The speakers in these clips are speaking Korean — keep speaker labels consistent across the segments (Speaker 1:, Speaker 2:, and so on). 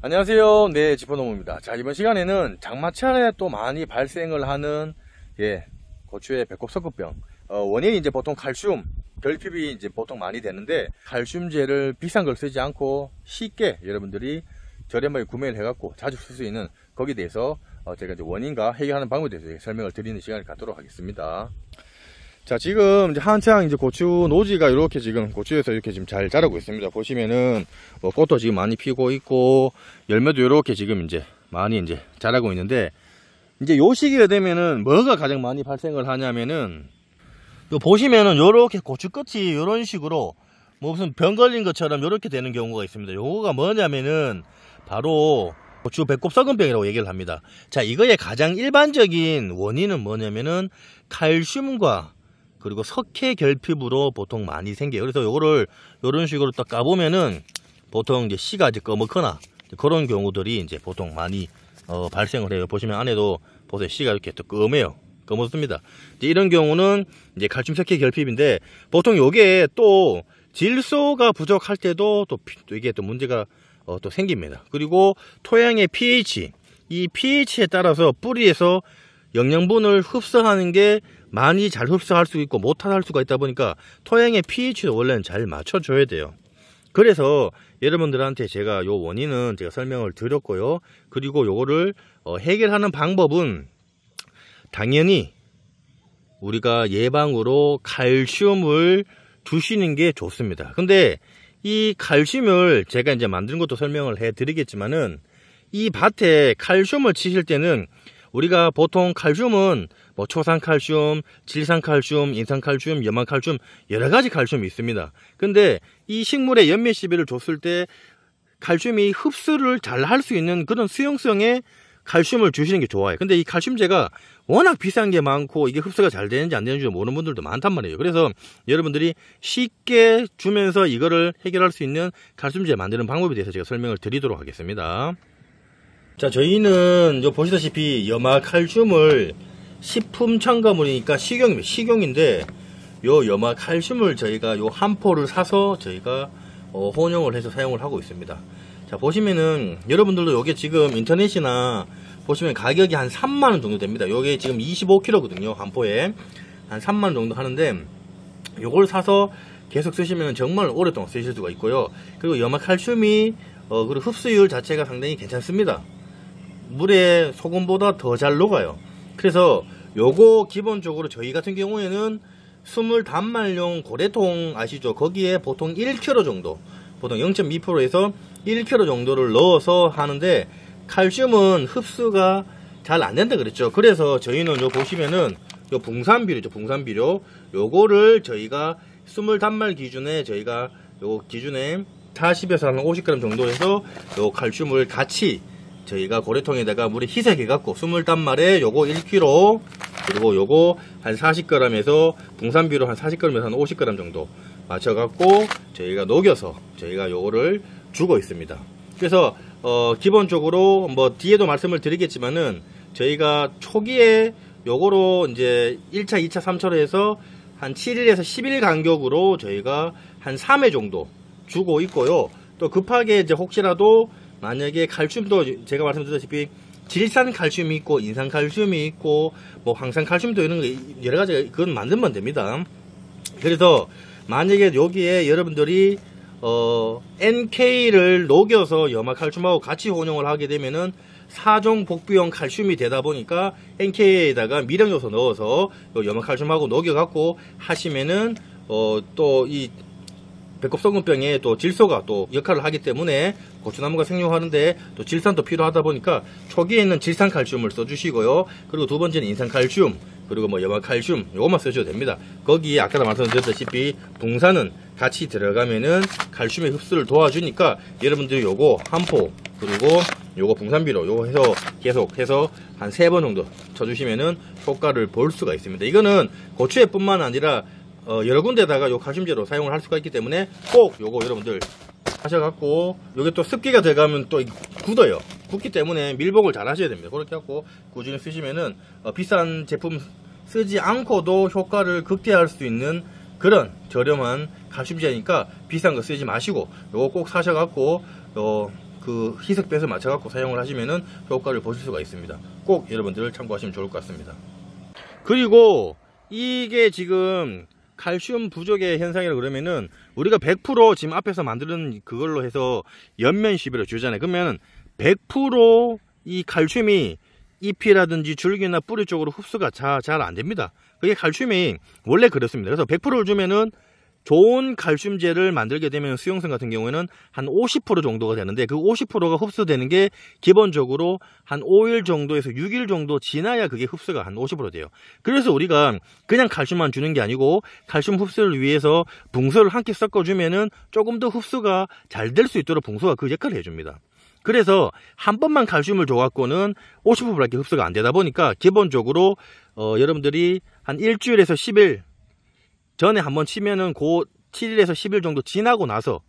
Speaker 1: 안녕하세요 네 지퍼노무입니다 자 이번 시간에는 장마철에 또 많이 발생을 하는 예 고추의 배꼽 석급병 어, 원인이 이제 보통 칼슘 결핍이 이제 보통 많이 되는데 칼슘제를 비싼 걸 쓰지 않고 쉽게 여러분들이 저렴하게 구매를 해갖고 자주 쓸 수 있는 거기에 대해서 어, 제가 이제 원인과 해결하는 방법에 대해서 설명을 드리는 시간을 갖도록 하겠습니다 자 지금 이제 한창 이제 고추 노지가 이렇게 지금 고추에서 이렇게 지금 잘 자라고 있습니다 보시면은 뭐 꽃도 지금 많이 피고 있고 열매도 이렇게 지금 이제 많이 이제 자라고 있는데 이제 요 시기가 되면은 뭐가 가장 많이 발생을 하냐면은 요 보시면은 요렇게 고추 끝이 요런 식으로 뭐 무슨 병 걸린 것처럼 요렇게 되는 경우가 있습니다 요거가 뭐냐면은 바로 고추 배꼽 썩은병이라고 얘기를 합니다 자 이거의 가장 일반적인 원인은 뭐냐면은 칼슘과 그리고 석회 결핍으로 보통 많이 생겨요. 그래서 요거를 요런 식으로 딱 까보면은 보통 이제 씨가 이제 꺼멓거나 그런 경우들이 이제 보통 많이 어, 발생을 해요. 보시면 안에도 보세요. 씨가 이렇게 또꺼매요꺼멓습니다 이런 경우는 이제 칼슘 석회 결핍인데 보통 요게 또 질소가 부족할 때도 또, 이게 또 문제가 어, 또 생깁니다. 그리고 토양의 pH 이 pH에 따라서 뿌리에서 영양분을 흡수하는 게 많이 잘 흡수할 수 있고 못할 수가 있다 보니까 토양의 pH도 원래는 잘 맞춰줘야 돼요. 그래서 여러분들한테 제가 요 원인은 제가 설명을 드렸고요. 그리고 요거를 어 해결하는 방법은 당연히 우리가 예방으로 칼슘을 주시는 게 좋습니다. 근데 이 칼슘을 제가 이제 만드는 것도 설명을 해 드리겠지만은 이 밭에 칼슘을 치실 때는 우리가 보통 칼슘은 뭐 초산 칼슘, 질산 칼슘, 인산 칼슘, 염화 칼슘 여러 가지 칼슘이 있습니다. 근데 이 식물에 연매 시비를 줬을 때 칼슘이 흡수를 잘 할 수 있는 그런 수용성의 칼슘을 주시는 게 좋아요. 근데 이 칼슘제가 워낙 비싼 게 많고 이게 흡수가 잘 되는지 안 되는지 모르는 분들도 많단 말이에요. 그래서 여러분들이 쉽게 주면서 이거를 해결할 수 있는 칼슘제 만드는 방법에 대해서 제가 설명을 드리도록 하겠습니다. 자 저희는 요 보시다시피 염화칼슘을 식품 첨가물이니까 식용입니다. 식용인데 요 염화칼슘을 저희가 요한 포를 사서 저희가 어, 혼용을 해서 사용을 하고 있습니다. 자 보시면은 여러분들도 요게 지금 인터넷이나 보시면 가격이 한 3만원 정도 됩니다. 요게 지금 25kg 거든요. 한 포에 한 3만원 정도 하는데 요걸 사서 계속 쓰시면 정말 오랫동안 쓰실 수가 있고요. 그리고 염화칼슘이 어, 그리고 흡수율 자체가 상당히 괜찮습니다. 물에 소금보다 더 잘 녹아요 그래서 요거 기본적으로 저희 같은 경우에는 스물 단말용 고래통 아시죠 거기에 보통 1kg 정도 보통 0.2%에서 1kg 정도를 넣어서 하는데 칼슘은 흡수가 잘 안된다 그랬죠 그래서 저희는 요 보시면은 요 붕산비료죠 붕산비료 요거를 저희가 스물 단말 기준에 저희가 요 기준에 40에서 한 50g 정도 해서 요 칼슘을 같이 저희가 고래통에다가 물에 희석해갖고 20단말에 요거 1kg 그리고 요거 한 40g에서 붕산비로 한 40g에서 한 50g 정도 맞춰갖고 저희가 녹여서 저희가 요거를 주고 있습니다. 그래서 어 기본적으로 뭐 뒤에도 말씀을 드리겠지만은 저희가 초기에 요거로 이제 1차, 2차, 3차로 해서 한 7일에서 10일 간격으로 저희가 한 3회 정도 주고 있고요. 또 급하게 이제 혹시라도 만약에 칼슘도 제가 말씀드렸다시피 질산 칼슘이 있고 인산 칼슘이 있고 뭐 황산 칼슘도 이런 거 여러 가지 그건 만들면 됩니다. 그래서 만약에 여기에 여러분들이 어, NK를 녹여서 염화 칼슘하고 같이 혼용을 하게 되면은 사종 복부용 칼슘이 되다 보니까 NK에다가 미량 요소 넣어서 염화 칼슘하고 녹여갖고 하시면은 어, 또이 배꼽성근병에또 질소가 또 역할을 하기 때문에 고추나무가 생용하는데또 질산도 필요하다 보니까 초기에 는 질산 칼슘을 써주시고요. 그리고 두 번째는 인산 칼슘, 그리고 뭐 염화 칼슘 요것만 쓰셔도 됩니다. 거기에 아까도 말씀드렸다시피 붕산은 같이 들어가면은 칼슘의 흡수를 도와주니까 여러분들 요거 한포 그리고 요거 붕산비로 요거 해서 계속해서 한 세 번 정도 쳐주시면은 효과를 볼 수가 있습니다. 이거는 고추에 뿐만 아니라 어, 여러 군데다가 요가슘제로 사용을 할 수가 있기 때문에 꼭 요거 여러분들 하셔갖고 요게 또 습기가 돼가면 또 굳어요 굳기 때문에 밀복을잘 하셔야 됩니다 그렇게 해갖고 꾸준히 쓰시면은 어, 비싼 제품 쓰지 않고도 효과를 극대화할 수 있는 그런 저렴한 가슘제니까 비싼 거 쓰지 마시고 요거 꼭 사셔갖고 어, 그 희석 빼서 맞춰갖고 사용을 하시면은 효과를 보실 수가 있습니다 꼭 여러분들 참고하시면 좋을 것 같습니다 그리고 이게 지금 칼슘 부족의 현상이라 그러면은 우리가 100% 지금 앞에서 만드는 그걸로 해서 연면 시비를 주잖아요. 그러면 100%이 칼슘이 잎이라든지 줄기나 뿌리 쪽으로 흡수가 잘 안 됩니다. 그게 칼슘이 원래 그렇습니다. 그래서 100%를 주면은 좋은 칼슘제를 만들게 되면 수용성 같은 경우에는 한 50% 정도가 되는데 그 50%가 흡수되는 게 기본적으로 한 5일 정도에서 6일 정도 지나야 그게 흡수가 한 50% 돼요. 그래서 우리가 그냥 칼슘만 주는 게 아니고 칼슘 흡수를 위해서 붕소를 함께 섞어주면은 조금 더 흡수가 잘 될 수 있도록 붕소가 그 역할을 해줍니다. 그래서 한 번만 칼슘을 줘갖고는 50%밖에 흡수가 안 되다 보니까 기본적으로 어, 여러분들이 한 일주일에서 10일 전에 한번 치면은 고 7일에서 10일 정도 지나고 나서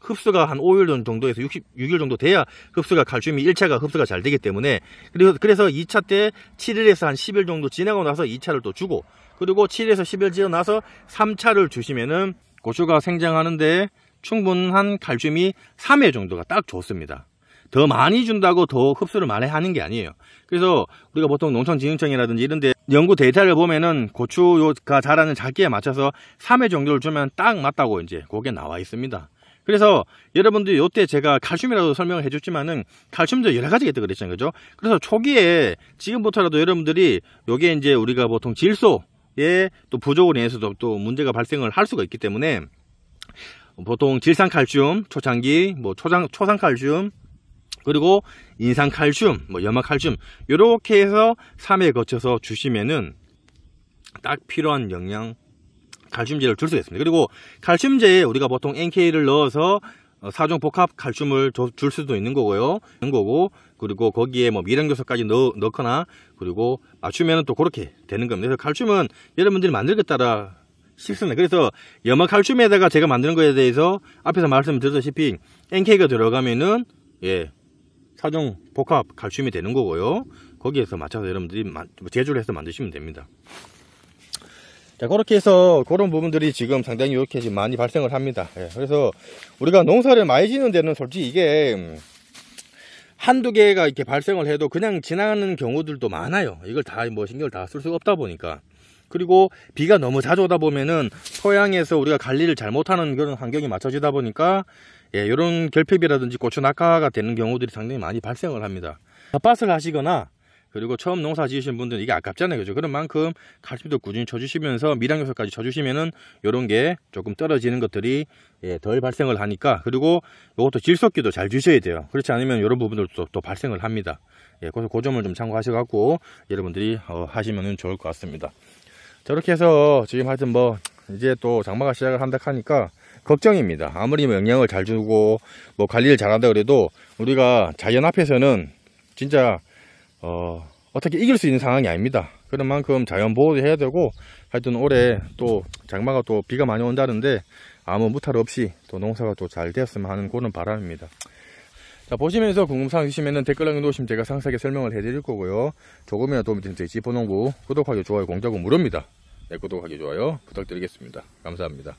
Speaker 1: 흡수가 한 5일 정도에서 66일 정도 돼야 흡수가 칼슘이 1차가 흡수가 잘 되기 때문에 그래서 그래서 2차 때 7일에서 한 10일 정도 지나고 나서 2차를 또 주고 그리고 7일에서 10일 지나서 3차를 주시면은 고추가 생장하는데 충분한 칼슘이 3회 정도가 딱 좋습니다. 더 많이 준다고 더 흡수를 많이 하는 게 아니에요. 그래서 우리가 보통 농촌진흥청이라든지 이런 데 연구 데이터를 보면은 고추가 자라는 작기에 맞춰서 3회 정도를 주면 딱 맞다고 이제 거기에 나와 있습니다. 그래서 여러분들 요때 제가 칼슘이라도 설명을 해줬지만은 칼슘도 여러 가지가 있다 고 그랬잖아요. 그죠? 그래서 초기에 지금부터라도 여러분들이 요게 이제 우리가 보통 질소에또 부족으로 인해서도 또 문제가 발생을 할 수가 있기 때문에 보통 질산칼슘, 초장기, 뭐 초장, 초산칼슘, 그리고 인산 칼슘, 뭐 염화 칼슘 이렇게 해서 3회 거쳐서 주시면은 딱 필요한 영양 칼슘제를 줄 수가 있습니다. 그리고 칼슘제에 우리가 보통 NK를 넣어서 어, 사종 복합 칼슘을 줄 수도 있는 거고요. 있는 거고 그리고 거기에 뭐 미량효소까지 넣, 거나 그리고 맞추면 또 그렇게 되는 겁니다. 그래서 칼슘은 여러분들이 만들기에 따라 쉽습니다. 그래서 염화 칼슘에다가 제가 만드는 거에 대해서 앞에서 말씀드렸다시피 NK가 들어가면은 예 차정 복합 칼슘이 되는 거고요. 거기에서 맞춰서 여러분들이 뭐 제조를 해서 만드시면 됩니다. 자 그렇게 해서 그런 부분들이 지금 상당히 이렇게 지금 많이 발생을 합니다. 예, 그래서 우리가 농사를 많이 지는 데는 솔직히 이게 음, 한두 개가 이렇게 발생을 해도 그냥 지나가는 경우들도 많아요. 이걸 다 뭐 신경을 다 쓸 수가 없다 보니까. 그리고 비가 너무 자주 오다 보면은 서양에서 우리가 관리를 잘못하는 그런 환경이 맞춰지다 보니까 예, 이런 결핍이라든지 고추 낙하가 되는 경우들이 상당히 많이 발생을 합니다. 텃밭을 하시거나 그리고 처음 농사 지으신 분들은 이게 아깝잖아요. 그죠? 그런 만큼 칼비도 꾸준히 쳐주시면서 미량 요소까지 쳐주시면은 요런 게 조금 떨어지는 것들이 예, 덜 발생을 하니까 그리고 요것도 질속기도 잘 주셔야 돼요. 그렇지 않으면 요런 부분들도 또 발생을 합니다. 예, 그래서 그 점을 좀 참고하셔갖고 여러분들이 어, 하시면은 좋을 것 같습니다. 저렇게 해서 지금 하여튼 뭐 이제 또 장마가 시작을 한다 하니까 걱정입니다. 아무리 뭐 영향을잘 주고 뭐 관리를 잘한다 그래도 우리가 자연 앞에서는 진짜 어, 어떻게 이길 수 있는 상황이 아닙니다. 그런 만큼 자연 보호도 해야 되고 하여튼 올해 또 장마가 또 비가 많이 온다는데 아무 무탈 없이 또 농사가 또 잘 되었으면 하는 그런 바람입니다. 자 보시면서 궁금사항 있으시면 댓글 남겨놓으시면 제가 상세하게 설명을 해드릴 거고요. 조금이나 도움이 되는 저 지포농구 구독하기 좋아요 공짜은 무료입니다. 네, 구독하기 좋아요 부탁드리겠습니다. 감사합니다.